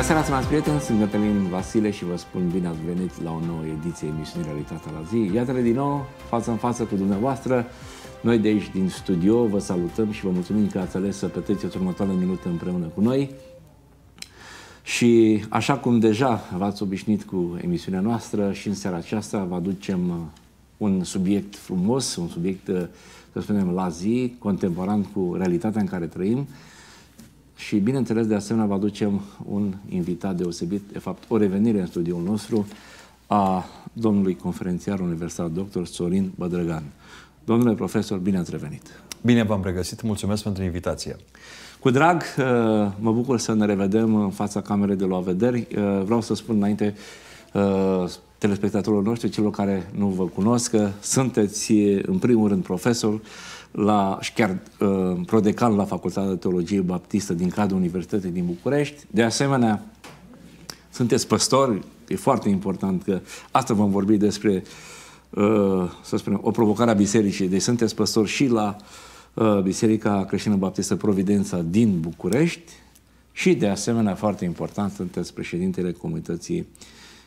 Bună seara, stimați prieteni, sunt Cătălin Vasile și vă spun bine ați venit la o nouă ediție emisiunii Realitatea la zi. iată din nou, față în față cu dumneavoastră. Noi de aici, din studio, vă salutăm și vă mulțumim că ați ales să petreceți următoarele minute împreună cu noi. Și așa cum deja v-ați obișnuit cu emisiunea noastră și în seara aceasta vă aducem un subiect frumos, un subiect, să spunem, la zi, contemporan cu realitatea în care trăim, și, bineînțeles, de asemenea, vă aducem un invitat deosebit, de fapt, o revenire în studiul nostru a domnului conferențiar universal dr. Sorin Bădrăgan. Domnule profesor, bine ați revenit! Bine v-am regăsit, mulțumesc pentru invitație! Cu drag, uh, mă bucur să ne revedem în fața camerei de la vederi. Uh, vreau să spun înainte uh, telespectatorilor noștri, celor care nu vă cunosc, că sunteți în primul rând profesor, la, și chiar uh, prodecan la Facultatea de Teologie Baptistă din cadrul Universității din București. De asemenea, sunteți păstori, e foarte important că asta vom vorbi despre, uh, să spunem, o provocare a bisericii. Deci sunteți păstori și la uh, Biserica Creștină Baptistă Providența din București și, de asemenea, foarte important, sunteți președintele Comunității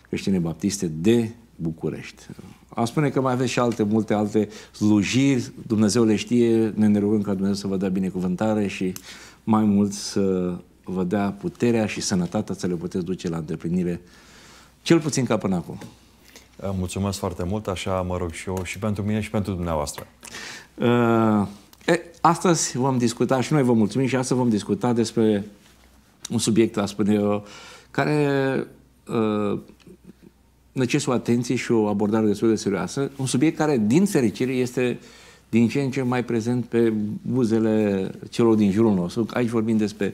Creștine Baptiste de București. Am spune că mai aveți și alte, multe alte slujiri, Dumnezeu le știe, ne, ne rugăm ca Dumnezeu să vă dea binecuvântare și mai mult să vă dea puterea și sănătatea să le puteți duce la îndeplinire, cel puțin ca până acum. Mulțumesc foarte mult, așa mă rog și eu, și pentru mine și pentru dumneavoastră. Uh, e, astăzi vom discuta și noi vă mulțumim și astăzi vom discuta despre un subiect, a spune eu, care uh, necesită o atenție și o abordare destul de serioasă, un subiect care, din fericire, este din ce în ce mai prezent pe buzele celor din jurul nostru. Aici vorbim despre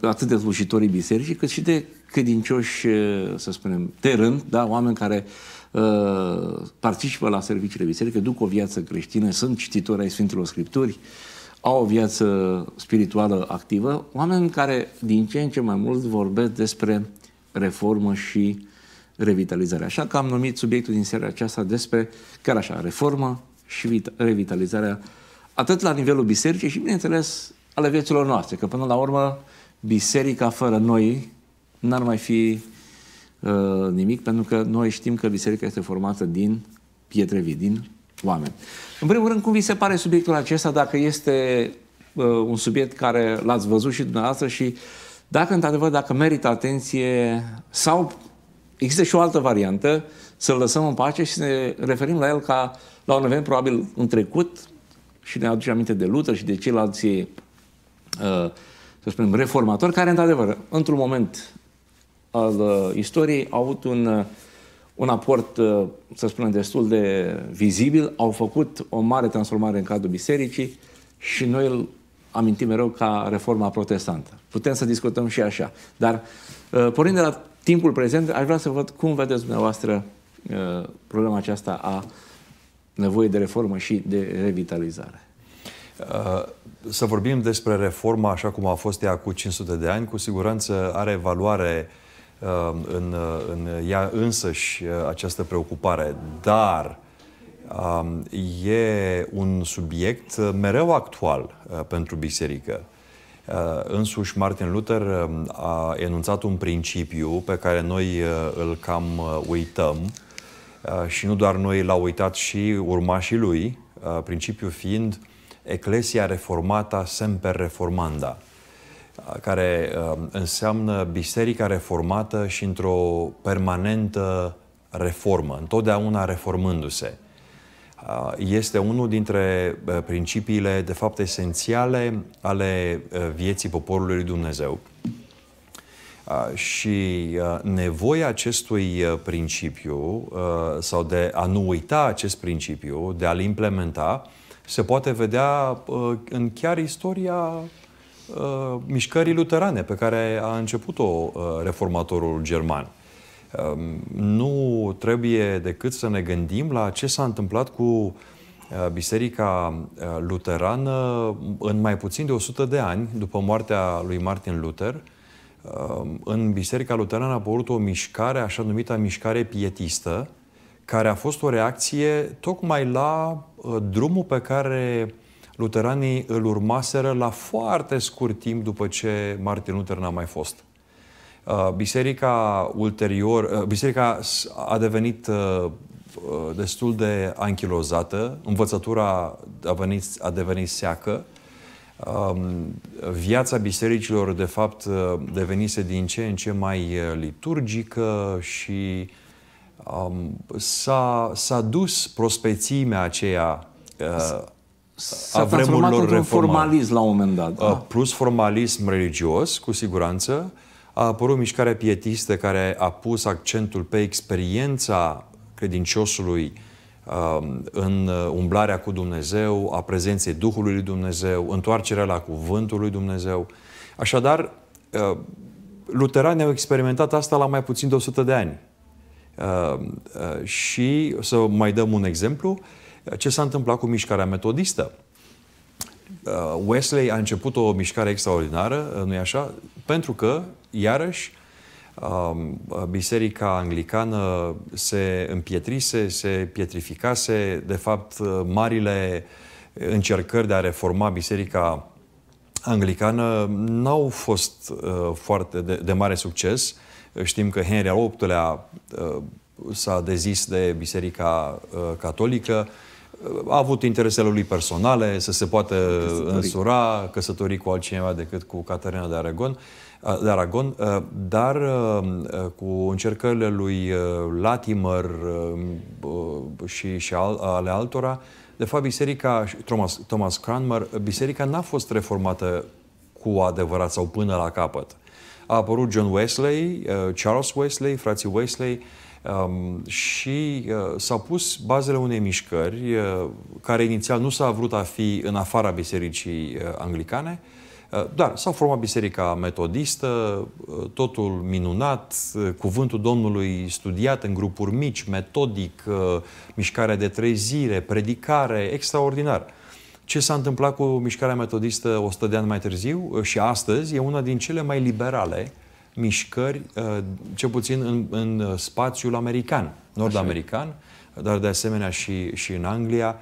atât de slujitorii bisericii, cât și de credincioși, eh, să spunem, de rând, da? oameni care uh, participă la serviciile biserică, duc o viață creștină, sunt cititori ai Sfintelor Scripturi, au o viață spirituală activă, oameni care din ce în ce mai mult vorbesc despre reformă și revitalizare. Așa că am numit subiectul din seara aceasta despre, chiar așa, reformă și revitalizarea atât la nivelul bisericii și, bineînțeles, ale vieților noastre, că până la urmă biserica fără noi n-ar mai fi uh, nimic, pentru că noi știm că biserica este formată din pietre vii, din oameni. În primul rând, cum vi se pare subiectul acesta, dacă este uh, un subiect care l-ați văzut și dumneavoastră și dacă, într-adevăr, dacă merită atenție sau Există și o altă variantă, să-l lăsăm în pace și să ne referim la el ca la un event probabil în trecut și ne aduce aminte de Luther și de ceilalți, uh, să spunem, reformatori, care, într-adevăr, într-un moment al uh, istoriei au avut un, uh, un aport, să spunem, destul de vizibil, au făcut o mare transformare în cadrul bisericii și noi îl amintim mereu ca reforma protestantă. Putem să discutăm și așa. Dar, pornind de la timpul prezent, aș vrea să văd cum vedeți dumneavoastră uh, problema aceasta a nevoie de reformă și de revitalizare. Uh, să vorbim despre reforma așa cum a fost ea cu 500 de ani, cu siguranță are valoare uh, în, în ea însăși această preocupare, dar um, e un subiect mereu actual pentru biserică. Uh, însuși Martin Luther um, a enunțat un principiu pe care noi uh, îl cam uh, uităm și nu doar noi l-au uitat și urmașii lui, principiul fiind Ecclesia Reformata Semper Reformanda, care um, înseamnă biserica reformată și într-o permanentă reformă, întotdeauna reformându-se. Ah, este unul dintre principiile, de fapt, esențiale ale vieții poporului Dumnezeu. Ah, și ah, nevoia acestui principiu sau de a nu uita acest principiu, de a-l implementa, se poate vedea în chiar istoria mișcării luterane pe care a început-o reformatorul german. Ehm, nu trebuie decât să ne gândim la ce s-a întâmplat cu eh, Biserica eh, Luterană în mai puțin de 100 de ani după moartea lui Martin Luther. Ehm, în Biserica Luterană a apărut o mișcare, așa numită mișcare pietistă, care a fost o reacție tocmai la eh, drumul pe care luteranii îl urmaseră la foarte scurt timp după ce Martin Luther n-a mai fost. Uh, biserica ulterior, uh, biserica a devenit uh, destul de anchilozată, învățătura a, venit, a devenit seacă, um, viața bisericilor, de fapt, devenise din ce în ce mai liturgică și um, s-a, s-a dus prospețimea aceea S-a a vremurilor reformate. formalism la un moment dat. Da. Plus formalism religios, cu siguranță, uh, a apărut mișcarea pietistă care a pus accentul pe experiența credinciosului um, în uh, umblarea cu Dumnezeu, a prezenței Duhului lui Dumnezeu, întoarcerea la Cuvântul lui Dumnezeu. Așadar, uh, luteranii au experimentat asta la mai puțin de 100 de ani. Uh, și să mai dăm un exemplu, ce s-a întâmplat cu mișcarea metodistă. Uh, Wesley a început o mișcare extraordinară, uh, nu-i așa? Pentru că, iarăși, um, uh, biserica anglicană se împietrise, se pietrificase. De fapt, marile încercări de a reforma biserica anglicană n-au fost foarte de, de mare succes. Știm că Henry al VIII-lea s-a dezis de biserica catolică, a avut interesele lui personale, să se poată căsători. însura, căsători cu altcineva decât cu Caterina de Aragon, de Aragon dar cu încercările lui Latimer și, și ale altora, de fapt, biserica, Thomas, Thomas Cranmer, biserica n-a fost reformată cu adevărat sau până la capăt. A apărut John Wesley, Charles Wesley, frații Wesley, și uh, s-au pus bazele unei mișcări uh, care inițial nu s-a vrut a fi în afara bisericii uh, anglicane, dar s-a format biserica metodistă, totul minunat, cuvântul Domnului studiat în grupuri mici, metodic, mișcarea de trezire, predicare, extraordinar. Ce s-a întâmplat cu mișcarea metodistă 100 de ani mai târziu și astăzi e una din cele mai liberale uh, mișcări, uh, ce puțin în, în uh, spațiul american, nord-american, dar de asemenea și, și în Anglia.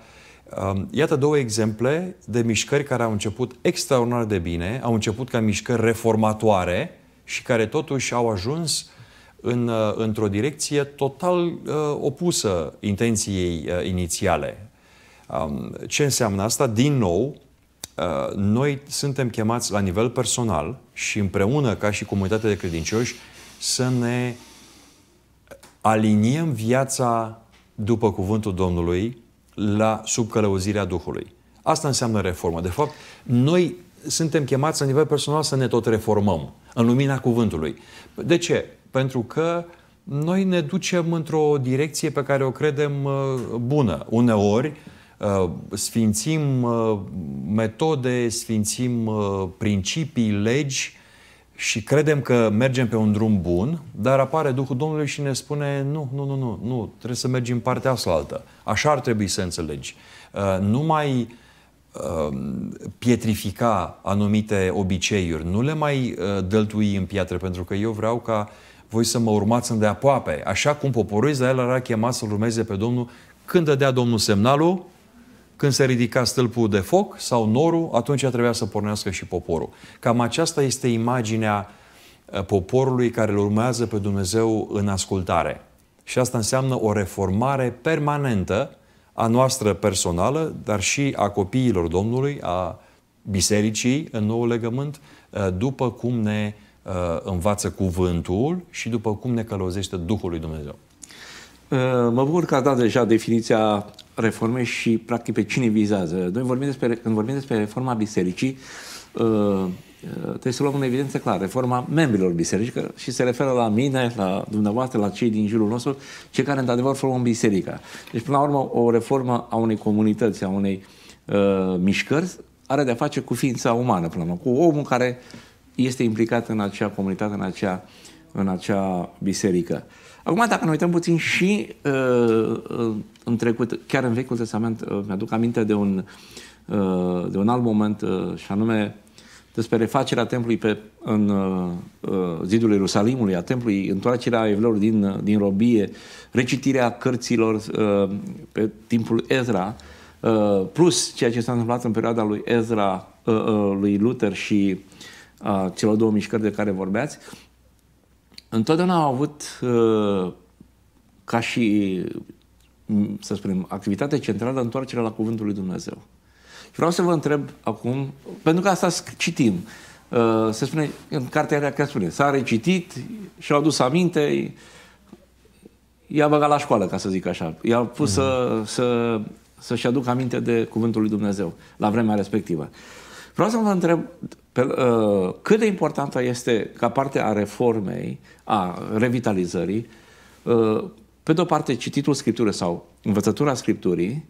Um, iată două exemple de mișcări care au început extraordinar de bine, au început ca mișcări reformatoare și care totuși au ajuns în, uh, într-o direcție total opusă intenției inițiale. Um, ce înseamnă asta? Din nou, Uh, noi suntem chemați la nivel personal și împreună ca și comunitatea de credincioși să ne aliniem viața după cuvântul Domnului la sub călăuzirea Duhului. Asta înseamnă reformă. De fapt, noi suntem chemați la nivel personal să ne tot reformăm în lumina cuvântului. De ce? Pentru că noi ne ducem într-o direcție pe care o credem uh, bună. Uneori, uh, Uh, sfințim uh, metode, sfințim uh, principii, legi și credem că mergem pe un drum bun, dar apare Duhul Domnului și ne spune nu, nu, nu, nu, nu trebuie să mergi în partea asta Așa ar trebui să înțelegi. Nu mai pietrifica anumite obiceiuri, nu le mai dăltui în piatră, pentru că eu vreau ca voi să mă urmați îndeapoape. așa cum poporul Israel era chemat să-L urmeze pe Domnul când dădea Domnul semnalul, când se ridica stâlpul de foc sau norul, atunci trebuia să pornească și poporul. Cam aceasta este imaginea uh, poporului care îl urmează pe Dumnezeu în ascultare. Și asta înseamnă o reformare permanentă a noastră personală, dar și a copiilor Domnului, a bisericii în nou legământ, uh, după cum ne uh, învață cuvântul și după cum ne călăuzește Duhul lui Dumnezeu. Mă bucur că a dat deja definiția reforme și, practic, pe cine vizează. Noi vorbim despre, când vorbim despre reforma bisericii, uh, uh, trebuie să luăm în evidență clar reforma membrilor bisericii și se referă la mine, la dumneavoastră, la cei din jurul nostru, cei care, într-adevăr, formă biserica. Deci, până la urmă, o reformă a unei comunități, a unei uh, mișcări, are de-a face cu ființa umană, până la urmă, cu omul care este implicat în acea comunitate, în acea, în acea biserică. Uh, Acum, dacă ne uităm puțin și uh, uh, în trecut, chiar în Vechiul Testament, uh, mi-aduc aminte de un, uh, de un alt moment, uh, și anume despre refacerea templului pe, în uh, uh zidul Ierusalimului, a templului, întoarcerea evreilor din, uh, din robie, recitirea cărților uh, pe timpul Ezra, uh, plus ceea ce s-a întâmplat în perioada lui Ezra, uh, uh, lui Luther și uh, celor două mișcări de care vorbeați, uh, întotdeauna au avut uh, ca și, mm, să spunem, activitate centrală întoarcerea la Cuvântul lui Dumnezeu. Și vreau să vă întreb acum, pentru că asta citim, uh, se spune, în cartea aia care spune, s-a recitit și au dus aminte, i-a băgat la școală, ca să zic așa. I-a pus mm-hmm. să, mhm. să, să-și aducă aminte de Cuvântul lui Dumnezeu la vremea respectivă. Uh, Vreau să vă întreb pe, uh, cât de importantă este, ca parte a reformei, a revitalizării, uh, pe de o parte cititul Scripturii sau învățătura Scripturii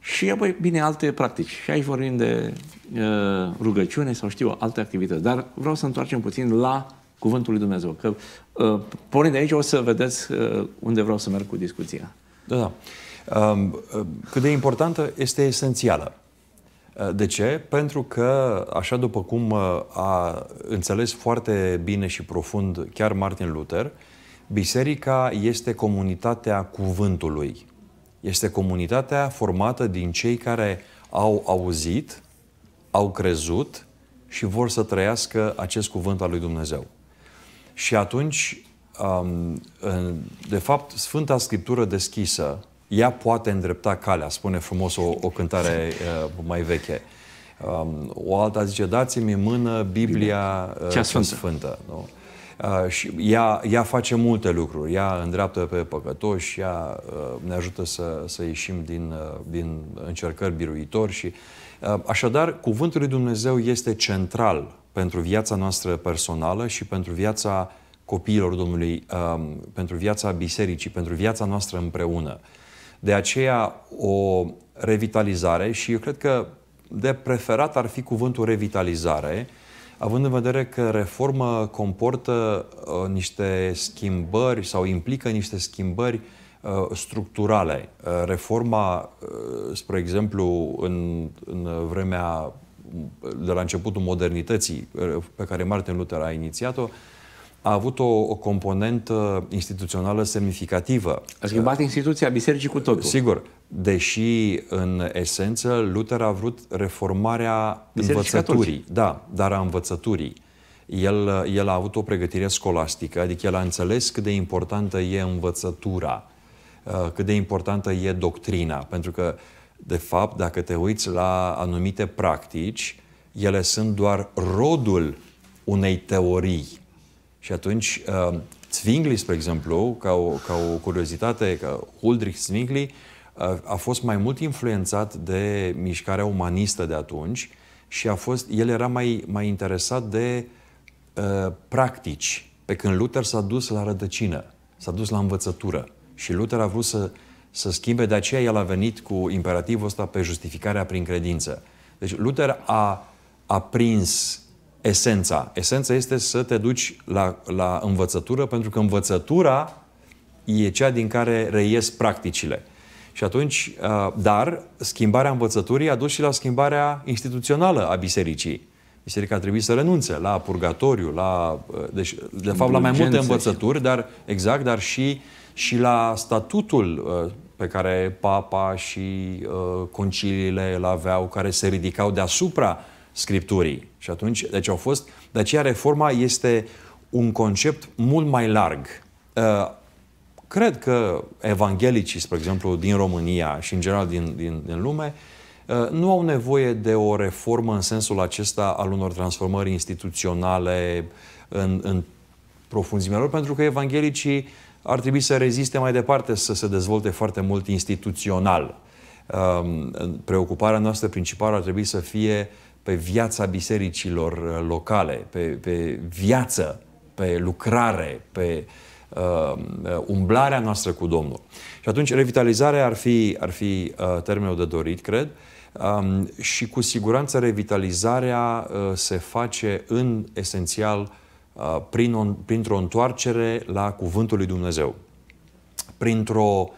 și apoi, bine, alte practici. Și aici vorbim de uh, rugăciune sau știu alte activități. Dar vreau să întoarcem puțin la Cuvântul lui Dumnezeu. Că uh, pornind de aici o să vedeți uh, unde vreau să merg cu discuția. Da, da. Um, uh, cât de importantă este esențială. Uh, de ce? Pentru că, așa după cum uh, a înțeles foarte bine și profund chiar Martin Luther, biserica este comunitatea cuvântului. Este comunitatea formată din cei care au auzit, au crezut și vor să trăiască acest cuvânt al lui Dumnezeu. Și atunci, um, de fapt, Sfânta Scriptură deschisă ea poate îndrepta calea, spune frumos o, o cântare uh, mai veche. Um, o alta zice, dați-mi în mână Biblia uh, cea Sfântă. Sfântă nu? Uh, și ea, ea face multe lucruri. Ea îndreaptă pe păcătoși, ea uh, ne ajută să, să ieșim din, uh, din încercări biruitori. Și, uh, așadar, cuvântul lui Dumnezeu este central pentru viața noastră personală și pentru viața copiilor Domnului, uh, pentru viața bisericii, pentru viața noastră împreună. Uh, de aceea o revitalizare și eu cred că de preferat ar fi cuvântul revitalizare, având în vedere că reformă comportă uh, niște schimbări sau implică niște schimbări uh, structurale. Uh, reforma, uh, spre exemplu, în, în vremea uh, de la începutul modernității uh, pe care Martin Luther a inițiat-o, uh, a avut o, o componentă instituțională semnificativă. A schimbat instituția bisericii cu totul. Sigur, deși în esență Luther a vrut reformarea Bisericii învățăturii. Catolici. Da, dar a învățăturii. El, el a avut o pregătire scolastică, adică el a înțeles cât de importantă e învățătura, uh, cât de importantă e doctrina, pentru că, de fapt, dacă te uiți la anumite practici, ele sunt doar rodul unei teorii și atunci, uh, Zwingli, spre exemplu, ca o, ca o curiozitate, că Ulrich Zwingli uh, a fost mai mult influențat de mișcarea umanistă de atunci și a fost, el era mai, mai interesat de uh, practici, pe când Luther s-a dus la rădăcină, s-a dus la învățătură. Și Luther a vrut să, să schimbe, de aceea el a venit cu imperativul ăsta pe justificarea prin credință. Deci Luther a, a prins esența. Esența este să te duci la, la învățătură, pentru că învățătura e cea din care reies practicile. Și atunci, uh, dar, schimbarea învățăturii a dus și la schimbarea instituțională a bisericii. Biserica a trebuit să renunțe la purgatoriu, la, uh, deci, de fapt, la mai multe învățături, dar, exact, dar și, și la statutul uh, pe care papa și conciliile îl aveau, care se ridicau deasupra uh, Scripturii. Și atunci, deci au fost, de aceea reforma este un concept mult mai larg. Uh, cred că evanghelicii, spre exemplu, din România și în general din, din, din lume, uh, nu au nevoie de o reformă în sensul acesta al unor transformări instituționale în, în profunzimea lor, pentru că evanghelicii ar trebui să reziste mai departe să se dezvolte foarte mult instituțional. Um, preocuparea noastră principală ar trebui să fie uh, pe viața bisericilor uh, locale, pe, pe viață, pe lucrare, pe uh, uh, umblarea noastră cu Domnul. Și atunci revitalizarea ar fi, ar fi uh, termenul de dorit, cred, um, și cu siguranță revitalizarea uh, se face în esențial uh, prin o, printr-o întoarcere la Cuvântul lui Dumnezeu, printr-o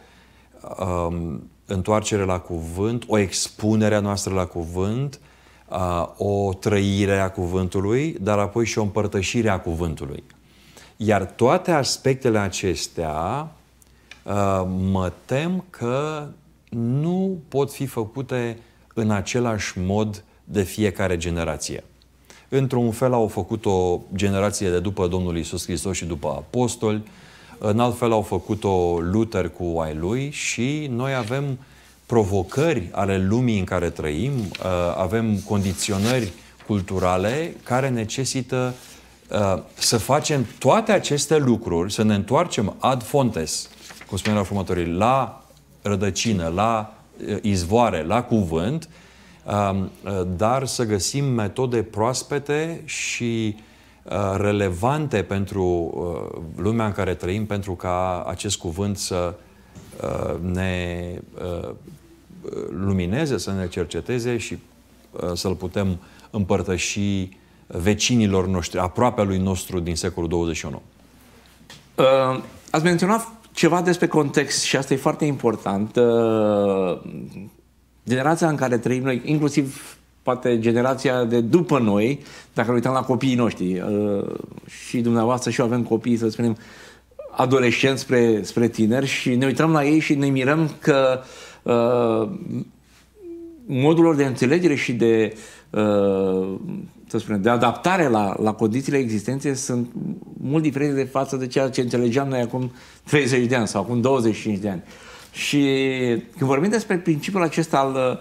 um, întoarcere la Cuvânt, o expunere a noastră la Cuvânt, uh, Uh, o trăire a cuvântului, dar apoi și o împărtășire a cuvântului. Iar toate aspectele acestea uh, mă tem că nu pot fi făcute în același mod de fiecare generație. Într-un fel au făcut-o generație de după Domnul Isus Hristos și după apostoli, în alt fel au făcut-o Luther cu ai lui și noi avem provocări ale lumii în care trăim, uh, avem condiționări culturale care necesită uh, să facem toate aceste lucruri, să ne întoarcem ad fontes, cum la următorii, la rădăcină, la uh, izvoare, la cuvânt, um, dar să găsim metode proaspete și relevante pentru lumea în care trăim, pentru ca acest cuvânt să ne lumineze, să ne cerceteze și uh, să-l putem împărtăși vecinilor noștri, aproape lui nostru din secolul 21. Uh, ați menționat ceva despre context și asta e foarte important. Uh, generația în care trăim noi, inclusiv poate generația de după noi, dacă uităm la copiii noștri, și dumneavoastră și eu avem copii, să spunem, adolescenți spre, spre tineri și ne uităm la ei și ne mirăm că uh, Uh, modul lor de înțelegere și de, uh, să spunem, de adaptare la, la condițiile existenței sunt mult diferite de față de ceea ce înțelegeam noi acum 30 de ani sau acum 25 de ani. Și când vorbim despre principiul acesta al,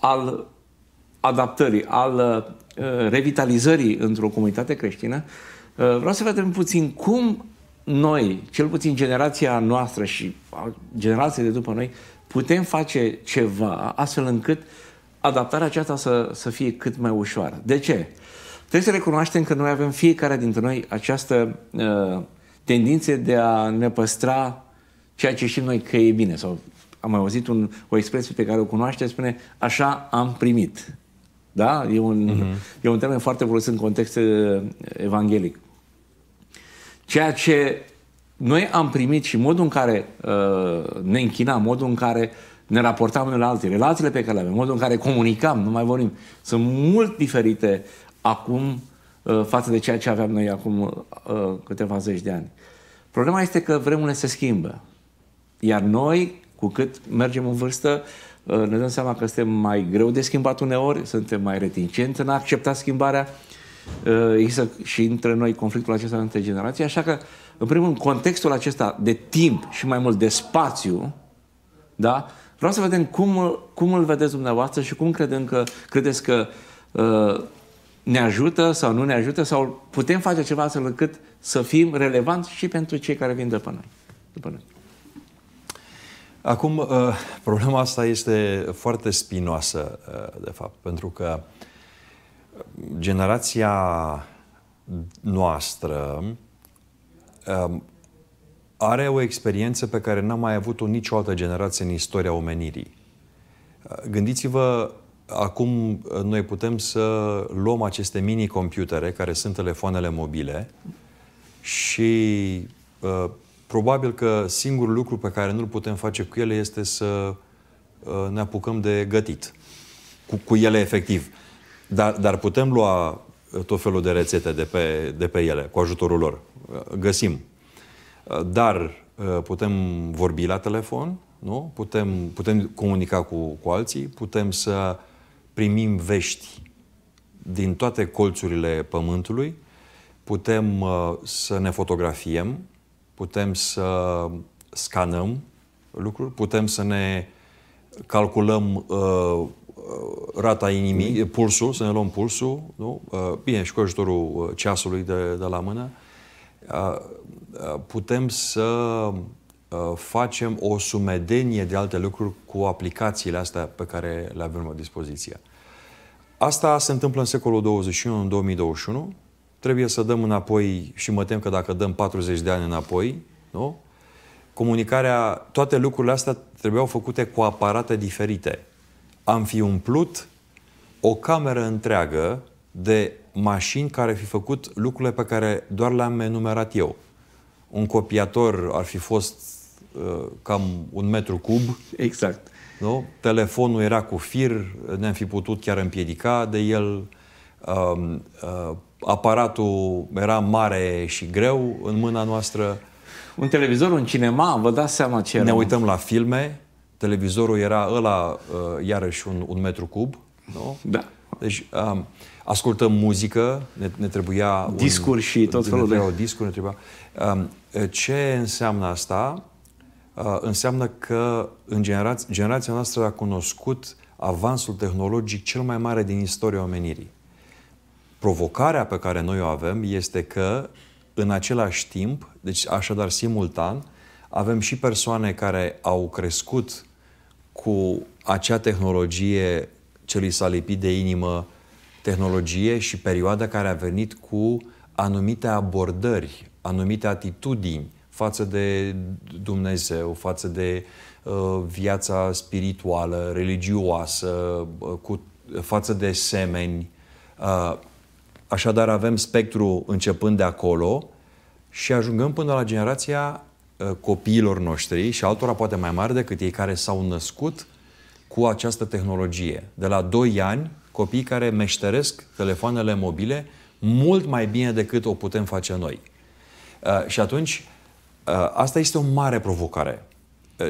al adaptării, al uh, revitalizării într-o comunitate creștină, vreau să vedem puțin cum noi, cel puțin generația noastră și generația de după noi, putem face ceva astfel încât adaptarea aceasta să, să fie cât mai ușoară. De ce? Trebuie să recunoaștem că noi avem fiecare dintre noi această uh, tendință de a ne păstra ceea ce știm noi că e bine. Sau am mai auzit un, o expresie pe care o cunoaște, spune așa am primit. Da? E un, uh-huh. e un termen foarte folosit în context uh, evanghelic. Ceea ce noi am primit și modul în care uh, ne închinam, modul în care ne raportam unele la alții, relațiile pe care le avem, modul în care comunicam, nu mai vorbim, sunt mult diferite acum uh, față de ceea ce aveam noi acum uh, câteva zeci de ani. Problema este că vremurile se schimbă. Iar noi, cu cât mergem în vârstă, uh, ne dăm seama că suntem mai greu de schimbat uneori, suntem mai reticenți în a accepta schimbarea. Uh, există și între noi conflictul acesta între generații, așa că uh, în primul rând, contextul acesta de timp și mai mult de spațiu, da? vreau să vedem cum, cum îl vedeți dumneavoastră și cum credem că, credeți că uh, ne ajută sau nu ne ajută sau putem face ceva astfel încât să fim relevanți și pentru cei care vin după noi. După noi. Acum, uh, problema asta este foarte spinoasă, uh, de fapt, pentru că generația noastră um, are o experiență pe care n-a mai avut-o nicio altă generație în istoria omenirii. Uh, gândiți-vă, acum uh, noi putem să luăm aceste mini-computere, care sunt telefoanele mobile, și uh, probabil că singurul lucru pe care nu-l putem face cu ele este să uh, ne apucăm de gătit. Cu, cu ele efectiv. Dar, dar putem lua tot felul de rețete de pe, de pe ele, cu ajutorul lor. Găsim. Dar uh, putem vorbi la telefon, nu? Putem, putem comunica cu, cu alții, putem să primim vești din toate colțurile pământului, putem uh, să ne fotografiem, putem să scanăm lucruri, putem să ne calculăm uh, rata inimii, pulsul, să ne luăm pulsul, nu? Uh, bine, și cu ajutorul uh, ceasului de, de la mână, uh, putem să facem o sumedenie de alte lucruri cu aplicațiile astea pe care le avem la dispoziție. Asta se întâmplă în secolul 21, în 2021. Trebuie să dăm înapoi și mă tem că dacă dăm 40 de ani înapoi, nu? comunicarea, toate lucrurile astea trebuiau făcute cu aparate diferite am fi umplut o cameră întreagă de mașini care fi făcut lucrurile pe care doar le-am enumerat eu. Un copiator ar fi fost uh, cam un metru cub. Exact. Nu? Telefonul era cu fir, ne-am fi putut chiar împiedica de el. Uh, uh, aparatul era mare și greu în mâna noastră. Un televizor, un cinema, vă dați seama ce Ne era. uităm la filme, Televizorul era ăla, uh, iarăși, un, un metru cub, nu? Da. Deci um, ascultăm muzică, ne, ne trebuia... Discuri un, și tot felul de... Discuri, ne trebuia... Um, ce înseamnă asta? Uh, înseamnă că în genera- generația noastră a cunoscut avansul tehnologic cel mai mare din istoria omenirii. Provocarea pe care noi o avem este că în același timp, deci așadar simultan, avem și persoane care au crescut cu acea tehnologie ce li s-a lipit de inimă, tehnologie și perioada care a venit cu anumite abordări, anumite atitudini față de Dumnezeu, față de uh, viața spirituală, religioasă, uh, cu, față de semeni. Uh, așadar, avem spectru începând de acolo și ajungăm până la generația Uh, copiilor noștri și altora poate mai mari decât ei care s-au născut cu această tehnologie. De la 2 ani, copii care meșteresc telefoanele mobile mult mai bine decât o putem face noi. Uh, și atunci, uh, asta este o mare provocare.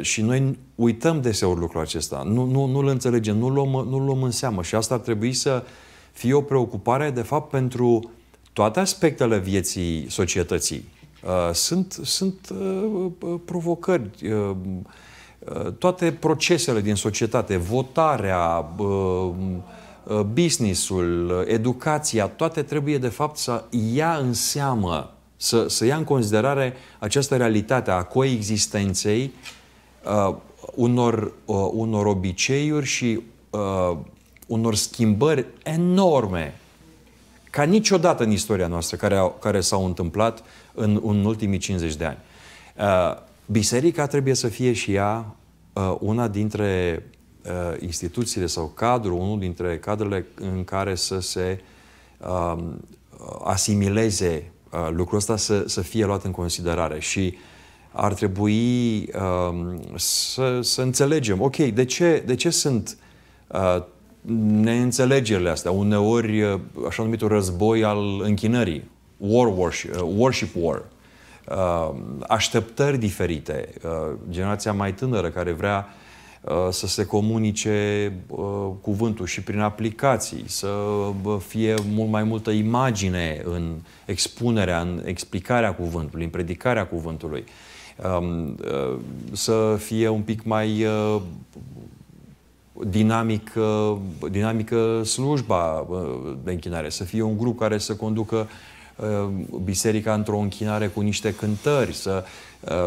Și noi uităm deseori lucrul acesta. Nu, nu, nu-l înțelegem, nu-l luăm, nu luăm în seamă. Și asta ar trebui să fie o preocupare, de fapt, pentru toate aspectele vieții societății Uh, sunt, sunt uh, uh, provocări. Toate procesele din societate, votarea, businessul, educația, toate trebuie de fapt să ia în seamă, să, să ia în considerare această realitate a coexistenței uh, unor, uh, unor obiceiuri și uh, unor schimbări enorme, ca niciodată în istoria noastră, care, au, care s-au întâmplat uh, în, în ultimii 50 de ani. Uh, biserica trebuie să fie și ea uh, una dintre uh, instituțiile sau cadrul, unul dintre cadrele în care să se um, asimileze lucrul ăsta, să, să fie luat în considerare. Și ar trebui um, să, să înțelegem, ok, de ce, de ce sunt neînțelegerile astea, uneori așa numitul război al închinării war worship, uh, worship war, um, așteptări diferite, uh, generația mai tânără care vrea uh, să se comunice cuvântul și prin aplicații, să fie mult mai multă imagine în expunerea, în explicarea cuvântului, în predicarea cuvântului, um, să fie un pic mai dinamic, dinamică slujba de închinare, să fie un grup care să conducă Uh, biserica într-o închinare cu niște cântări, să,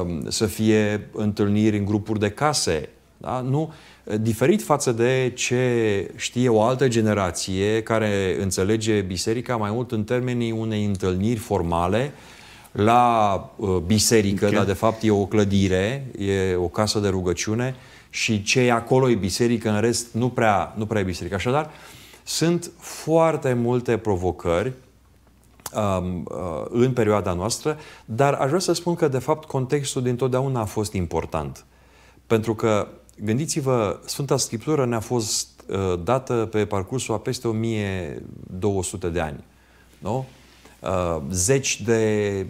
um, să fie întâlniri în grupuri de case. Da? Nu, diferit față de ce știe o altă generație care înțelege biserica mai mult în termenii unei întâlniri formale la uh, biserică, okay. dar de fapt e o clădire, e o casă de rugăciune și ce e acolo e biserică, în rest nu prea, nu prea e biserică. Așadar, sunt foarte multe provocări Um, uh, în perioada noastră, dar aș vrea să spun că, de fapt, contextul dintotdeauna a fost important. Pentru că, gândiți-vă, Sfânta Scriptură ne-a fost uh, dată pe parcursul a peste 1200 de ani. Nu? Uh, zeci de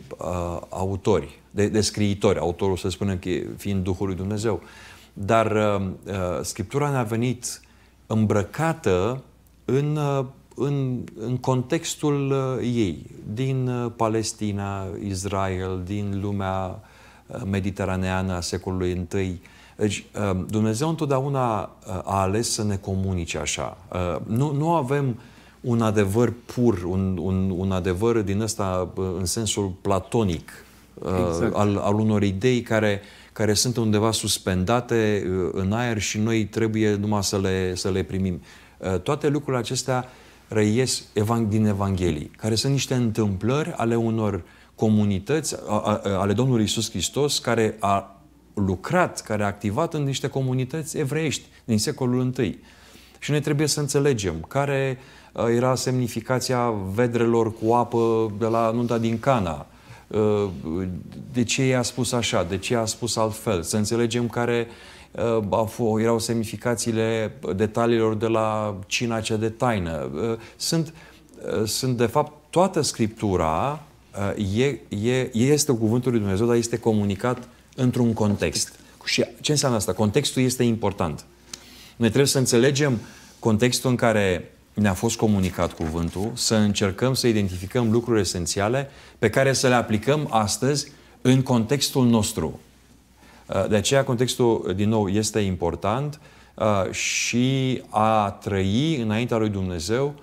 autori, de, de scriitori, autorul să spunem fiind Duhul lui Dumnezeu. Dar Scriptura ne-a venit îmbrăcată în în, în contextul uh, ei, din uh, Palestina, Israel, din lumea uh, mediteraneană a secolului I. Deci, Dumnezeu întotdeauna a ales să ne comunice așa. Nu, nu avem un adevăr pur, un, un, un adevăr din ăsta în sensul platonic exact. al, al unor idei care, care sunt undeva suspendate în aer și noi trebuie numai să le, să le primim. Toate lucrurile acestea uh, reies din Evanghelii, care sunt niște întâmplări ale unor comunități, ale Domnului Isus Hristos, care a lucrat, care a activat în niște comunități evreiești din secolul I. Și noi trebuie să înțelegem care era semnificația vedrelor cu apă de la nunta din Cana, de ce i-a spus așa, de ce i-a spus altfel, să înțelegem care uh, Uh, a fost, erau semnificațiile detaliilor de la cina cea de taină. Uh, sunt, uh, sunt de fapt, toată Scriptura e, e, este cuvântul lui Dumnezeu, dar este comunicat într-un context. Și ce înseamnă asta? Contextul este important. Noi trebuie să înțelegem contextul în care ne-a fost comunicat cuvântul, să încercăm să identificăm lucruri esențiale pe care să le aplicăm astăzi în contextul nostru. Uh, de aceea contextul, uh, din nou, este important uh, și a trăi înaintea lui Dumnezeu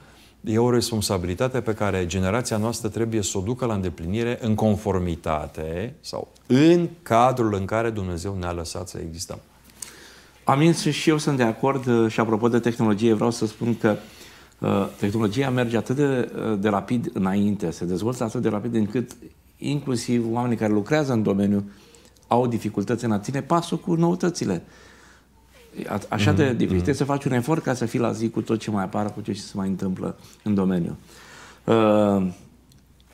e o responsabilitate pe care generația noastră trebuie să o ducă la îndeplinire în conformitate sau în cadrul în care Dumnezeu ne-a lăsat să existăm. Amin, și eu sunt de acord și apropo de tehnologie, vreau să spun că tehnologia merge atât de, de rapid înainte, se dezvoltă atât de rapid încât inclusiv oamenii care lucrează în domeniu au dificultăți în a ține pasul cu noutățile. A, așa mm-hmm. de mhm. dificil mm-hmm. să faci un efort ca să fii la zi cu tot ce mai apare, cu tot ce se mai întâmplă în domeniu. Uh,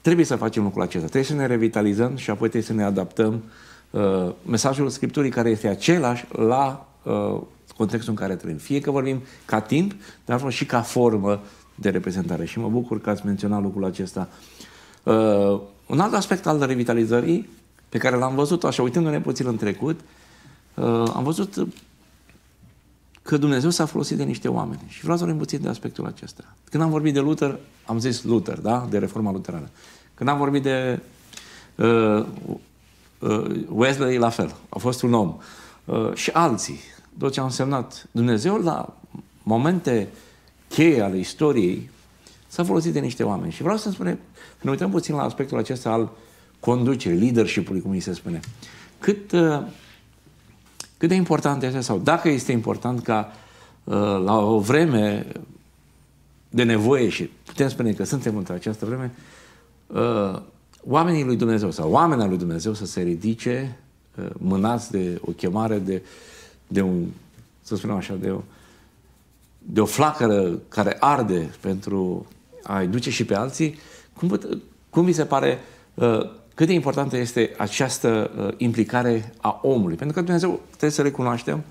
trebuie să facem lucrul acesta. Trebuie să ne revitalizăm și apoi trebuie să ne adaptăm uh, mesajul Scripturii care este același la uh, contextul în care trăim. Fie că vorbim ca timp, dar și ca formă de reprezentare. Și mă bucur că ați menționat lucrul acesta. Uh, un alt aspect al revitalizării pe care l-am văzut așa, uitându-ne puțin în trecut, uh, am văzut că Dumnezeu s-a folosit de niște oameni. Și vreau să vorbim puțin de aspectul acesta. Când am vorbit de Luther, am zis Luther, da? De reforma luterană. Când am vorbit de uh, uh, Wesley, la fel. A fost un om. Uh, și alții. Tot ce am semnat Dumnezeu la momente cheie ale istoriei s-a folosit de niște oameni. Și vreau să spune, ne uităm puțin la aspectul acesta al uh, conducere, leadership-ului, cum îi se spune. Cât, uh, cât de important este sau dacă este important ca uh, la o vreme de nevoie și putem spune că suntem într această vreme, uh, oamenii lui Dumnezeu sau oamenii lui Dumnezeu să se ridice mânați de o chemare de, de un, să spunem așa, de o, de o flacără care arde pentru a-i duce și pe alții, cum, cum mi se pare uh, cât de importantă este această uh, implicare a omului. Pentru că Dumnezeu, trebuie să recunoaștem,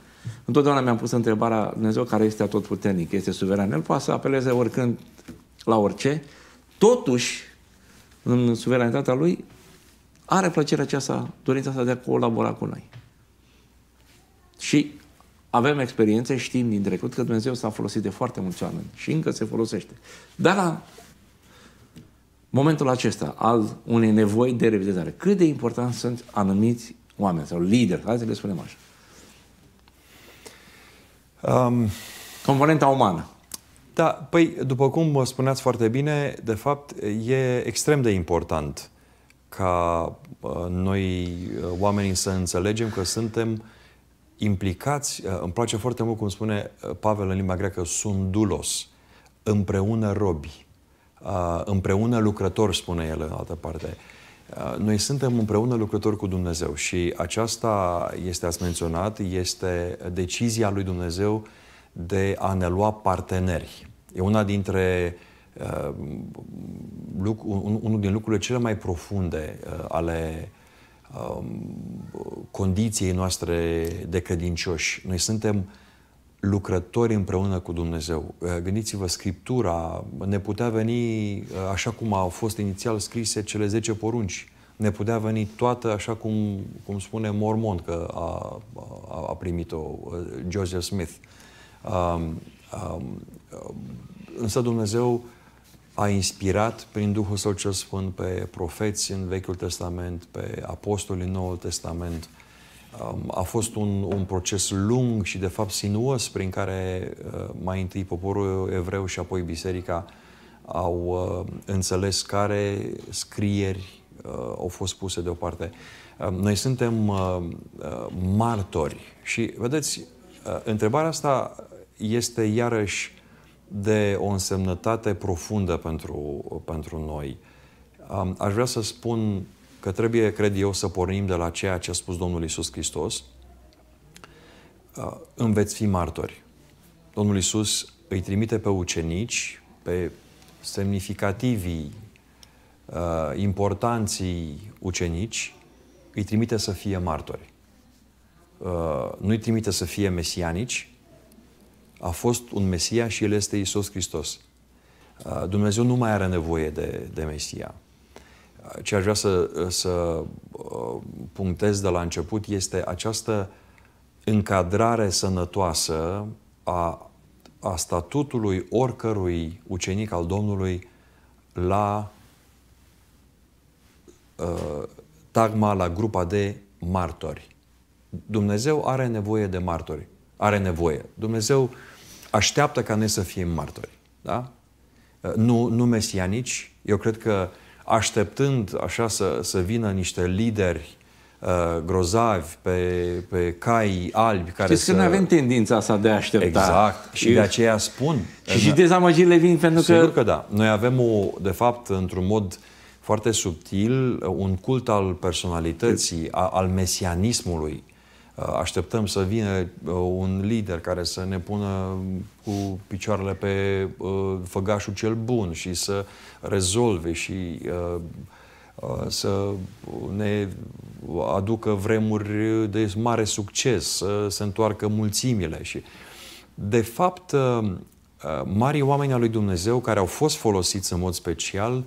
întotdeauna mi-am pus întrebarea Dumnezeu care este atotputernic, este suveran. El poate să apeleze oricând la orice, totuși, în suveranitatea lui, are plăcerea aceasta, dorința asta de a colabora cu noi. Și avem experiențe, știm din trecut că Dumnezeu s-a folosit de foarte mulți oameni și încă se folosește. Dar la momentul acesta al unei nevoi de revidezare. Cât de important sunt anumiți oameni sau lideri, hai să le spunem așa. Um, Componenta umană. Da, păi, după cum spuneați foarte bine, de fapt, e extrem de important ca uh, noi, uh, oamenii, să înțelegem că suntem implicați, uh, îmi place foarte mult cum spune Pavel în limba greacă, dulos, împreună robi. Uh, împreună lucrător, spune el în altă parte. Uh, noi suntem împreună lucrători cu Dumnezeu și aceasta este, ați menționat, este decizia lui Dumnezeu de a ne lua parteneri. E una dintre uh, lucru, un, unul din lucrurile cele mai profunde uh, ale uh, condiției noastre de credincioși. Noi suntem uh, lucrători împreună cu Dumnezeu. Eh, gândiți-vă, Scriptura ne putea veni eh, așa cum au fost inițial scrise cele 10 porunci. Ne putea veni toată așa cum, cum spune Mormon că a, a, a primit-o eh, Joseph Smith. Um, um, însă Dumnezeu a inspirat prin Duhul Său cel Sfânt pe profeți în Vechiul Testament, pe apostoli în Noul Testament, Um, a fost un, un proces lung și, de fapt, sinuos prin care uh, mai întâi poporul evreu și apoi biserica au uh, înțeles care scrieri uh, au fost puse deoparte. Um, noi suntem martori și, vedeți, întrebarea asta este iarăși de o însemnătate profundă pentru, pentru noi. Um, aș vrea să spun că trebuie, cred eu, să pornim de la ceea ce a spus Domnul Isus Hristos. Uh, veți fi martori. Domnul Isus îi trimite pe ucenici, pe semnificativii, uh, importanții ucenici, îi trimite să fie martori. Uh, nu îi trimite să fie mesianici. A fost un Mesia și El este Isus Hristos. Dumnezeu nu mai are nevoie de, de Mesia ce aș vrea să, să uh, punctez de la început este această încadrare sănătoasă a, a statutului oricărui ucenic al Domnului la uh, tagma, la grupa de martori. Dumnezeu are nevoie de martori. Are nevoie. Dumnezeu așteaptă ca noi să fim martori. Da? Uh, nu, nu mesianici. Eu cred că uh, așteptând așa să, să vină niște lideri uh, grozavi pe, pe cai albi care Știți să... că nu avem tendința asta de a aștepta. Exact. Și de aceea spun... Și, și dezamăgirile vin pentru că... Sigur că da. Noi avem, o, de fapt, într-un mod foarte subtil, un cult al personalității, al mesianismului. Uh, așteptăm să vină uh, un lider care să ne pună cu picioarele pe uh, făgașul cel bun și să rezolve și să ne aducă vremuri de mare succes, să se întoarcă mulțimile. Și, de fapt, marii oameni al lui Dumnezeu care au fost folosiți în mod special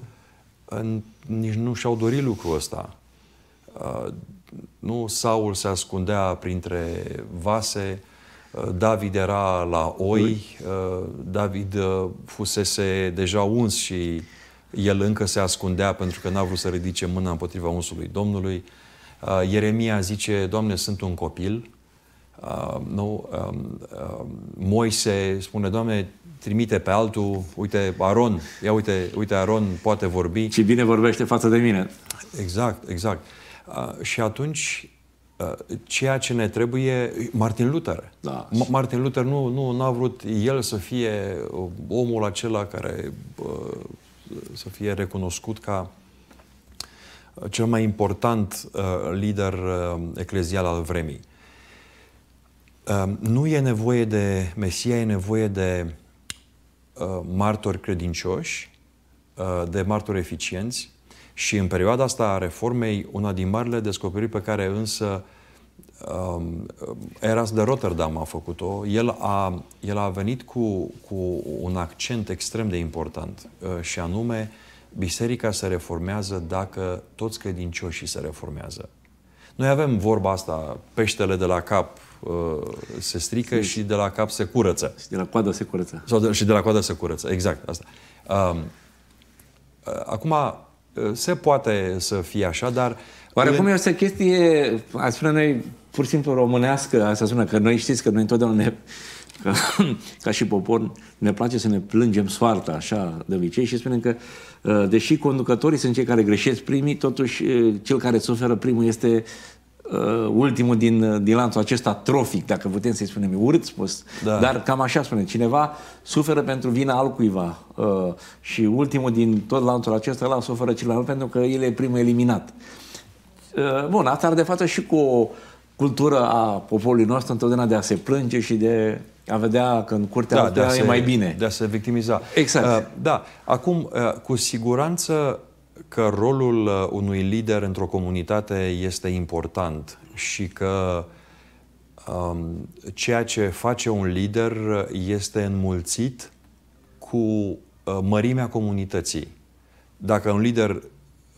nici nu și-au dorit lucrul ăsta. Nu? Saul se ascundea printre vase, uh, David era la oi, uh, David uh, fusese deja uns și el încă se ascundea pentru că n-a vrut să ridice mâna împotriva unsului Domnului. Ieremia zice, Doamne, sunt un copil. Nu? Um, Moise spune, Doamne, trimite pe altul, uite Aron, ia uite, uite Aron poate vorbi. Și bine vorbește față de mine. Exact, exact. Uh, și atunci ceea ce ne trebuie... Martin Luther. Da. Martin Luther nu, nu n-a vrut el să fie uh, omul acela care uh, să fie recunoscut ca uh, cel mai important lider eclezial al vremii. Nu e nevoie de Mesia, e nevoie de martori credincioși, de martori eficienți, și în perioada asta a reformei, una din marile descoperiri pe care însă um, Eras de Rotterdam a făcut-o, el a, el a venit cu, cu un accent extrem de important uh, și anume biserica se reformează dacă toți credincioșii se reformează. Noi avem vorba asta, peștele de la cap uh, se strică Sim. și de la cap se curăță. Și de la coadă se curăță. Sau de, și de la coadă se curăță, exact asta. Um, uh, acum, se poate să fie așa, dar... Oarecum le... este o chestie, aș spune noi, pur și simplu românească, asta spune că noi știți că noi întotdeauna ne, ca, ca și popor, ne place să ne plângem soarta, așa, de obicei, și spunem că, uh, deși conducătorii sunt cei care greșesc primii, totuși uh, cel care suferă primul este Uh, ultimul din, uh, din lanțul acesta trofic, dacă putem să-i spunem, urât spus, da. dar cam așa spune, cineva suferă pentru vina altcuiva uh, și ultimul din tot lanțul acesta la suferă celălalt pentru că el e primul eliminat. Uh, bun, asta are de față și cu o cultură a poporului nostru întotdeauna de a se plânge și de a vedea că în curtea da, de a se, e mai bine. De a se victimiza. Exact. Uh, da, acum, uh, cu siguranță că rolul uh, unui lider într-o comunitate este important și că um, ceea ce face un lider este înmulțit cu uh, mărimea comunității. Dacă un lider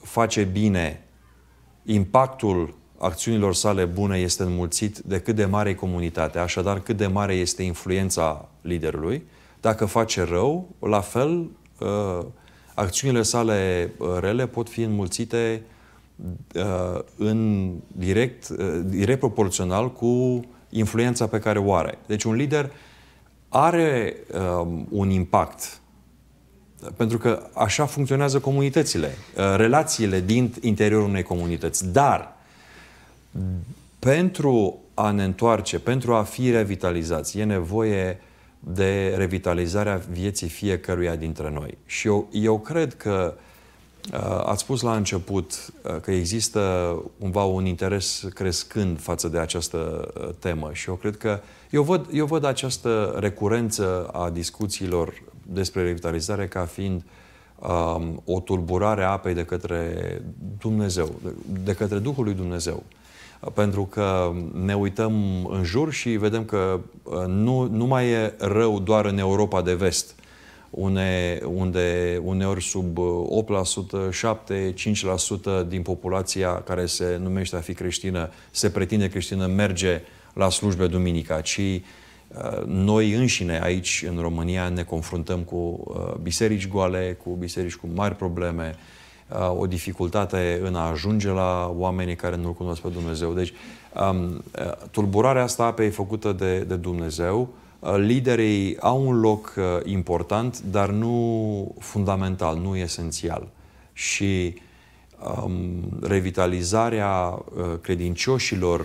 face bine, impactul acțiunilor sale bune este înmulțit de cât de mare e comunitatea, așadar cât de mare este influența liderului. Dacă face rău, la fel, uh, acțiunile sale uh, rele pot fi înmulțite uh, în direct, uh, direct proporțional cu influența pe care o are. Deci un lider are um, un impact pentru că așa funcționează comunitățile, relațiile din interiorul unei comunități. Dar pentru a ne întoarce, pentru a fi revitalizați, e nevoie uh, de revitalizarea vieții fiecăruia dintre noi. Și eu, eu cred că uh, ați spus la început uh, că există cumva un interes crescând față de această uh, temă și eu cred că eu văd, eu văd această recurență a discuțiilor despre revitalizare ca fiind um, o tulburare a apei de către Dumnezeu, de, de către Duhul lui Dumnezeu. Uh, pentru că ne uităm în jur și vedem că uh, nu, nu mai e rău doar în Europa de vest, une, unde uneori sub 8%, 7%, 5% din populația care se numește a fi creștină, se pretinde creștină, merge la slujbe duminica, ci uh, noi înșine aici în România ne confruntăm cu uh, biserici goale, cu biserici cu mari probleme, Uh, o dificultate în a ajunge la oamenii care nu-L cunosc pe Dumnezeu. Deci, um, uh, tulburarea asta apei făcută de, de Dumnezeu, uh, liderii au un loc important, dar nu fundamental, nu esențial. Și um, revitalizarea credincioșilor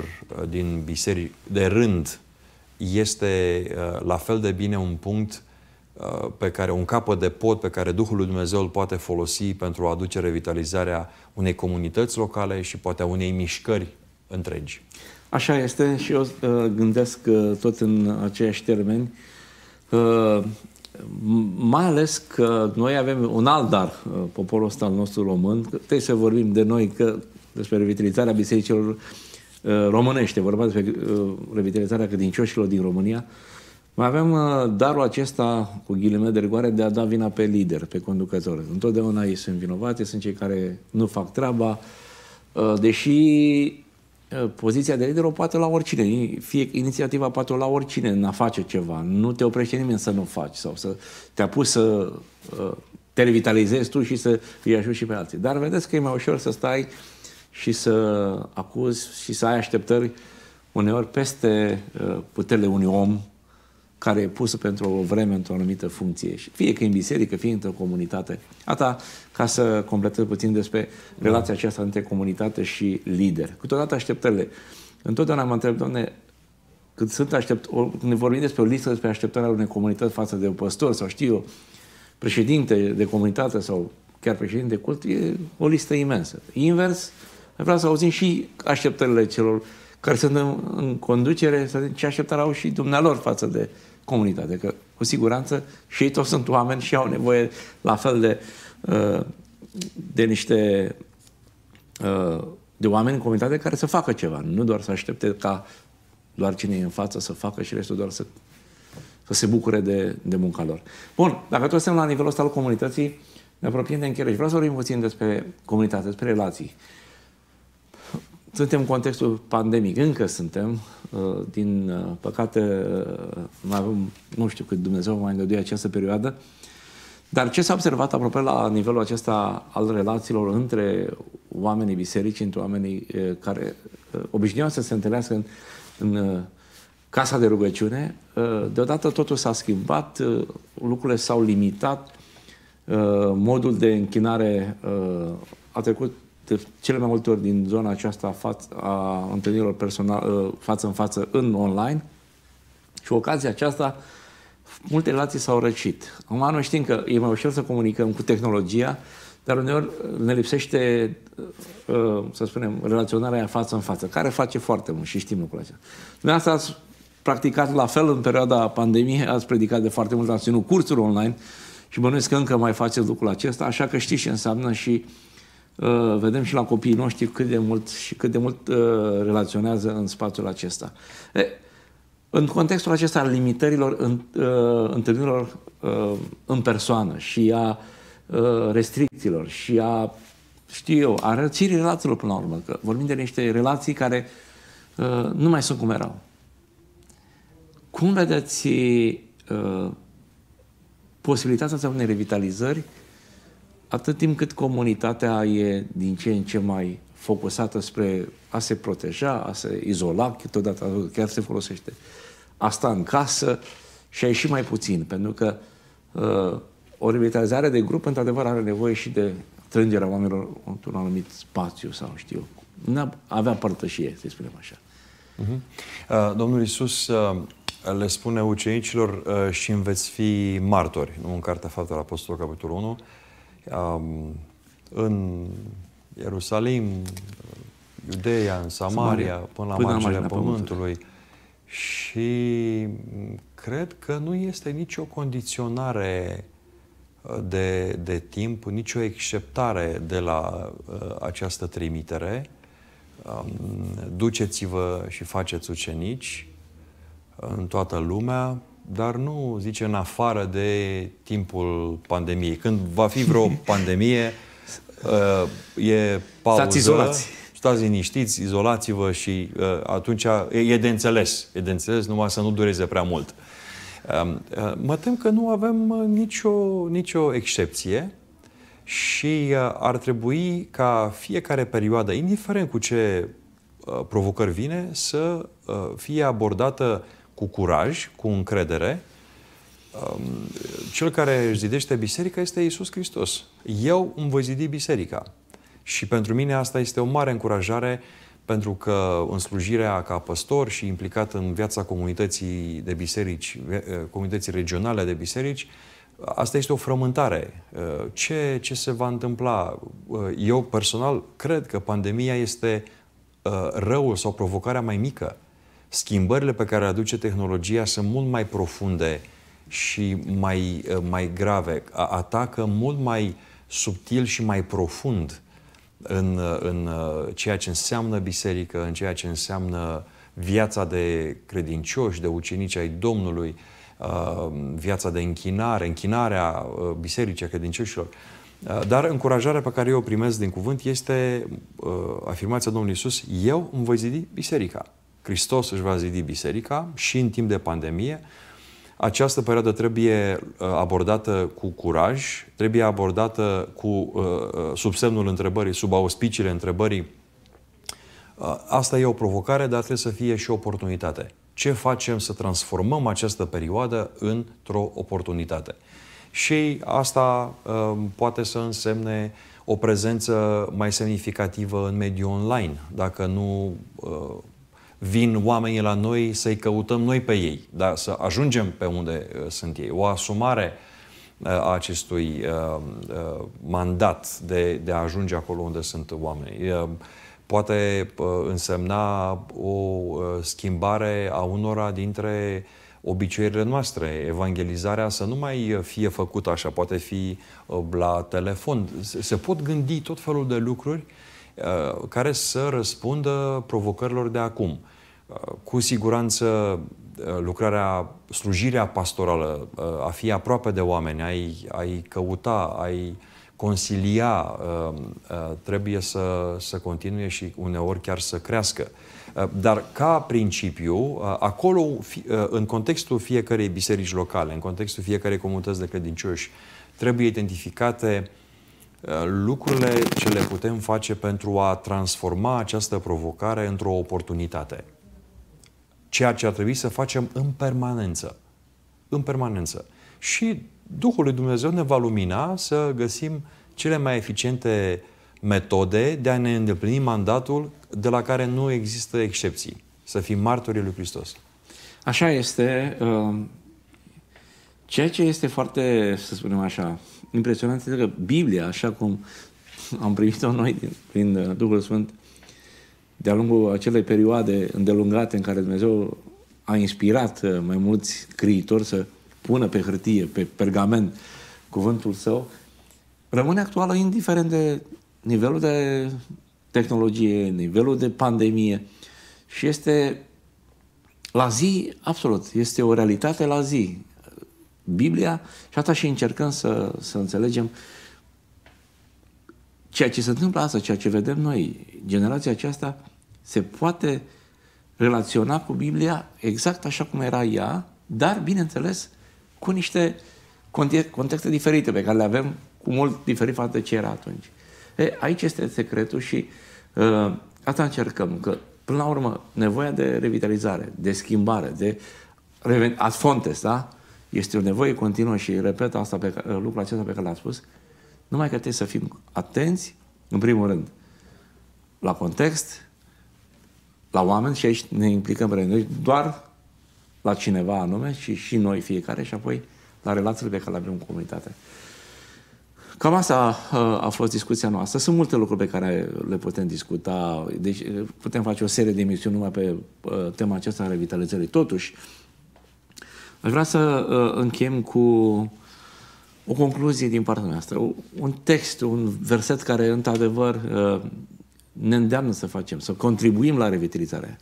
din biserici de rând este la fel de bine un punct Uh, pe care un capăt de pod pe care Duhul lui Dumnezeu îl poate folosi pentru a aduce revitalizarea unei comunități locale și poate a unei mișcări întregi. Așa este și eu uh, gândesc uh, tot în aceiași termeni, mai ales că noi avem un alt dar, poporul ăsta al nostru român, trebuie să vorbim de noi că despre revitalizarea bisericilor românești vorba despre revitalizarea credincioșilor din România, mai avem uh, darul acesta, cu ghilimele de rigoare, de a da vina pe lider, pe conducător. Întotdeauna ei sunt vinovați, sunt cei care nu fac treaba, uh, deși uh, poziția de lider o poate la oricine. Fie inițiativa poate la oricine în a face ceva. Nu te oprește nimeni să nu faci sau să te-a pus să te revitalizezi tu și să îi ajungi și pe alții. Dar vedeți că e mai ușor să stai și să acuzi și să ai așteptări uneori peste puterile unui om care e pusă pentru o vreme într-o anumită funcție. Fie că e în biserică, fie într-o comunitate. Ata, ca să completez puțin despre da. relația aceasta între comunitate și lider. Câteodată așteptările. Întotdeauna mă întreb, doamne, când, sunt aștept, când vorbim despre o listă despre așteptarea unei comunități față de un păstor sau știu eu, președinte de comunitate sau chiar președinte de cult, e o listă imensă. Invers, vreau să auzim și așteptările celor care sunt în, în conducere, să zicem, ce așteptare au și dumnealor față de comunitate. Că, cu siguranță, și ei toți sunt oameni și au nevoie la fel de, uh, de niște uh, de oameni în comunitate care să facă ceva, nu doar să aștepte ca doar cine e în față să facă și restul doar să, să se bucure de, de munca lor. Bun, dacă tot suntem la nivelul ăsta al comunității, ne apropiem de încheiere și vreau să vorbim puțin despre comunitate, despre relații. Uh, suntem în contextul pandemic, încă suntem. Uh, din uh, păcate, uh, mai avem, nu știu cât Dumnezeu mai îngăduie această perioadă. Dar ce s-a observat aproape la nivelul acesta al relațiilor între oamenii biserici între oamenii care obișnuiau să se întâlnească în, în casa de rugăciune, deodată totul s-a schimbat, lucrurile s-au limitat, modul de închinare a trecut de cele mai multe ori din zona aceasta a întâlnirilor personal, ă, față în față în online și ocazia aceasta multe relații s-au răcit. Acum noi știm că e mai ușor să comunicăm cu tehnologia, dar uneori ne lipsește, ă, să spunem, relaționarea față în față, care face foarte mult și știm lucrul acesta. Dumneavoastră ați practicat la fel în perioada pandemiei, ați predicat de foarte mult, ați ținut cursuri online și bănuiesc că încă mai faceți lucrul acesta, așa că știți ce înseamnă și uh, Uh, vedem și la copiii noștri cât de mult și cât de mult uh, relaționează în spațiul acesta. E, în contextul acesta al limitărilor în, uh, întâlnirilor în persoană și a restricțiilor și a, știu eu, a rățirii relațiilor până la urmă, că vorbim de niște relații care nu mai sunt cum erau. Cum vedeți posibilitatea unei revitalizări atât timp cât comunitatea e din ce în ce mai focusată spre a se proteja, a se izola, câteodată chiar se folosește asta în casă și a ieșit mai puțin, pentru că uh, o revitalizare de grup, într-adevăr, are nevoie și de trângerea oamenilor într-un anumit spațiu sau știu. Avea părtășie, să spunem așa. Uh-huh. Uh, Domnul Isus uh, le spune ucenicilor uh, și înveți fi martori, nu în Cartea Faptelor Apostolului, capitolul 1, um, în Ierusalim, Iudeia, în Samaria, Samaria până la până marginea Pământului. Pământului. Și cred că nu este nicio condiționare uh, de, de timp, nicio exceptare de la uh, această trimitere. Um, duceți-vă și faceți ucenici uh, în toată lumea, dar nu, zice, în afară de timpul pandemiei. Când va fi vreo pandemie, uh, e pauză. Stați izolați. Stați liniștiți, izolați-vă și uh, atunci e de înțeles. E de înțeles numai să nu dureze prea mult. Um, uh, mă tem că nu avem nicio, nicio excepție și ar trebui ca fiecare perioadă, indiferent cu ce provocări vine, să fie abordată cu curaj, cu încredere, um, cel care își zidește biserica este Isus Hristos. Eu îmi voi zidi biserica. Și pentru mine asta este o mare încurajare pentru că în slujirea ca păstor și implicat în viața comunității de biserici, eh, comunității regionale de biserici, asta este o frământare. Eh, ce, ce se va întâmpla? Eh, eu personal cred că pandemia este răul sau provocarea mai mică schimbările pe care le aduce tehnologia sunt mult mai profunde și mai, eh, mai grave, atacă mult mai subtil și mai profund în, eh, în eh, ceea ce înseamnă biserică, în ceea ce înseamnă viața de credincioși, de ucenici ai Domnului, viața de închinare, închinarea bisericii a credincioșilor. Dar încurajarea pe care eu o primesc din cuvânt este afirmația Domnului Isus: Eu îmi voi zidi biserica. Hristos își va zidi biserica și în timp de pandemie. Această perioadă trebuie uh, abordată cu curaj, trebuie abordată cu uh, uh, sub semnul întrebării, sub auspiciile întrebării. Asta e o provocare, dar trebuie să fie și o oportunitate. Ce facem să transformăm această perioadă într-o oportunitate? Și asta poate să însemne o prezență mai semnificativă în mediul online, dacă nu vin oamenii la noi să-i căutăm noi pe ei, dar să ajungem pe unde uh, sunt ei. O asumare uh, a acestui uh, mandat de, de a ajunge acolo unde sunt oamenii. Poate însemna o schimbare a unora dintre obiceiurile noastre. Evangelizarea să nu mai fie făcută așa, poate fi la telefon. Se pot gândi tot felul de lucruri uh, Uh, care să răspundă provocărilor de acum. Uh, cu siguranță uh, lucrarea, slujirea pastorală, a fi aproape de oameni, ai, ai căuta, ai consilia, trebuie să, să continue și uneori chiar să crească. Dar ca principiu, acolo, în contextul fiecarei biserici locale, în contextul fiecarei comunități de credincioși, trebuie identificate lucrurile ce le putem face pentru a transforma această provocare într-o oportunitate. Ceea ce ar trebui să facem în permanență. În permanență. Și Duhul lui Dumnezeu ne va lumina să găsim cele mai eficiente metode de a ne îndeplini mandatul de la care nu există excepții. Să fim martorii lui Hristos. Așa este. Uh, ceea ce este foarte, să spunem așa, impresionant este că Biblia, așa cum am primit-o noi din, prin uh, Duhul Sfânt, de-a lungul acelei perioade îndelungate în care Dumnezeu a inspirat uh, mai mulți scriitori să pună pe hârtie, pe pergament, cuvântul său, rămâne actuală indiferent de nivelul de tehnologie, nivelul de pandemie și este la zi, absolut, este o realitate la zi. Biblia și asta și încercăm să, să înțelegem ceea ce se întâmplă asta, ceea ce vedem noi, generația aceasta se poate relaționa cu Biblia exact așa cum era ea, dar, bineînțeles, cu niște contexte diferite pe care le avem cu mult diferit față de ce era atunci. E, aici este secretul și uh, asta încercăm, că până la urmă nevoia de revitalizare, de schimbare, de ad fontes, da? Este o nevoie continuă și repet asta pe, lucrul acesta pe care l-am spus, numai că trebuie să fim atenți, în primul rând, la context, la oameni și aici ne implicăm pe noi, doar la cineva anume, și și noi fiecare și apoi la relațiile pe care le avem în comunitate. Cam asta a, uh, a fost discuția noastră. Sunt multe lucruri pe care le putem discuta. Deci uh, putem face o serie de emisiuni numai pe uh, tema aceasta a revitalizării. Totuși, Aș vrea să uh, închem cu o concluzie din partea noastră, un text, un verset care, într-adevăr, uh, ne îndeamnă să facem, să contribuim la revitalizare.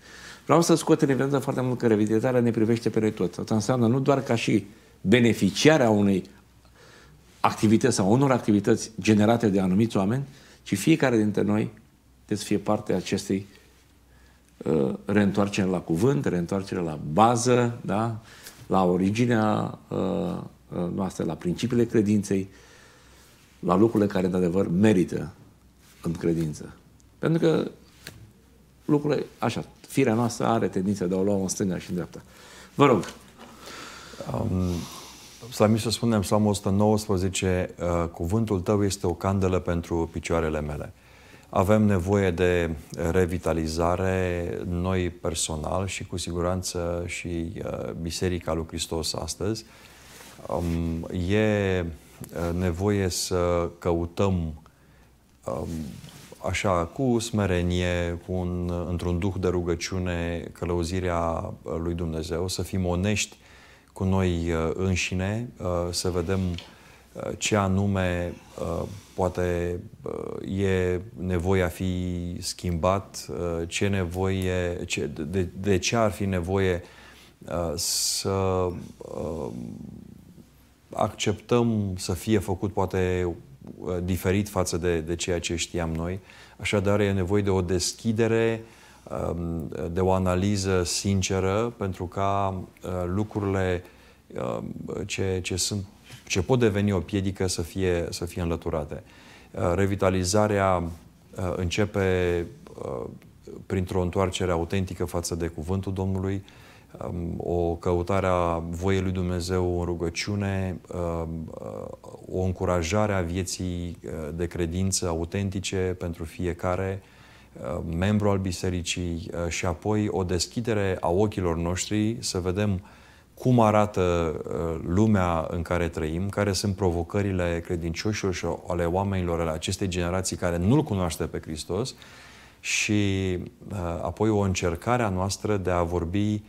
Vreau să scot în evidență foarte mult că revitalizarea ne privește pe noi toți. Asta înseamnă nu doar ca și beneficiarea unei activități sau unor activități generate de anumiți oameni, ci fiecare dintre noi trebuie să fie parte a acestei uh, reîntoarcere la cuvânt, reîntoarcere la bază, da? la originea uh, uh, noastră, la principiile credinței, la lucrurile care, de adevăr, merită în credință. Pentru că lucrurile, așa, firea noastră are tendința de a o lua în stânga și în dreapta. Vă rog. Um, Psalmistul să spunem, Psalmul 119, uh, cuvântul tău este o candelă pentru picioarele mele. Avem nevoie de revitalizare noi personal și cu siguranță și uh, Biserica lui Hristos astăzi. Um, e uh, nevoie să căutăm um, așa cu smerenie, cu un, într-un duh de rugăciune, călăuzirea uh, lui Dumnezeu, să fim onești cu noi înșine, să vedem Uh, ce anume uh, poate uh, e nevoie a fi schimbat, ce nevoie, ce, de, de ce ar fi nevoie să acceptăm să fie făcut poate diferit față de, de ceea ce știam noi. Așadar, e nevoie de o deschidere, um, de o analiză sinceră, pentru ca lucrurile ce, ce sunt ce pot deveni o piedică să fie, să fie înlăturate. Uh, revitalizarea uh, începe uh, printr-o întoarcere autentică față de cuvântul Domnului, um, o căutare a voiei lui Dumnezeu în rugăciune, um, o încurajare a vieții de credință autentice pentru fiecare membru al bisericii și apoi o deschidere a ochilor noștri să vedem cum arată uh, lumea în care trăim, care sunt provocările credincioșilor și ale oamenilor, ale acestei generații care nu-L cunoaște pe Hristos și uh, apoi o încercare a noastră de a vorbi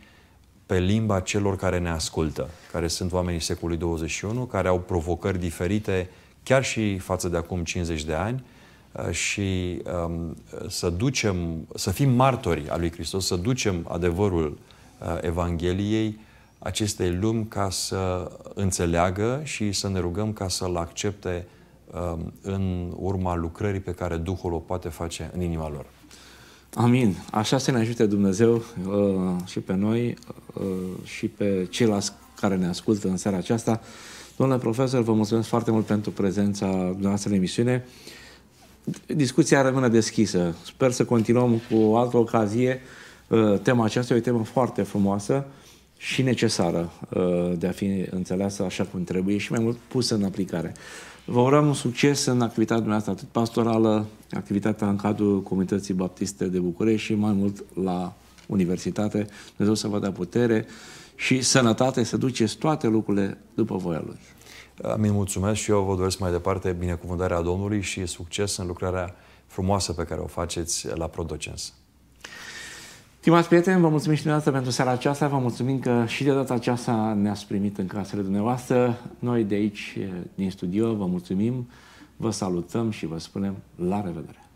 pe limba celor care ne ascultă, care sunt oamenii secolului 21, care au provocări diferite chiar și față de acum 50 de ani uh, și um, să ducem, să fim martori al lui Hristos, să ducem adevărul Evangheliei acestei lumi ca să înțeleagă și să ne rugăm ca să-L accepte um, în urma lucrării pe care Duhul o poate face în inima lor. Amin. Așa să ne ajute Dumnezeu uh, și pe noi uh, și pe ceilalți care ne ascultă în seara aceasta. Domnule profesor, vă mulțumesc foarte mult pentru prezența dumneavoastră în emisiune. Discuția rămâne deschisă. Sper să continuăm cu o altă ocazie. Uh, tema aceasta e o temă foarte frumoasă și necesară uh, de a fi înțeleasă așa cum trebuie și mai mult pusă în aplicare. Vă urăm succes în activitatea dumneavoastră atât pastorală, activitatea în cadrul Comunității Baptiste de București și mai mult la universitate. Dumnezeu să vă dea putere și sănătate să duceți toate lucrurile după voia Lui. Amin, mulțumesc și eu vă doresc mai departe binecuvântarea Domnului și succes în lucrarea frumoasă pe care o faceți la Prodocens. Stimați prieteni, vă mulțumim și dumneavoastră pentru seara aceasta, vă mulțumim că și de data aceasta ne-ați primit în casele dumneavoastră. Noi de aici, din studio, vă mulțumim, vă salutăm și vă spunem la revedere!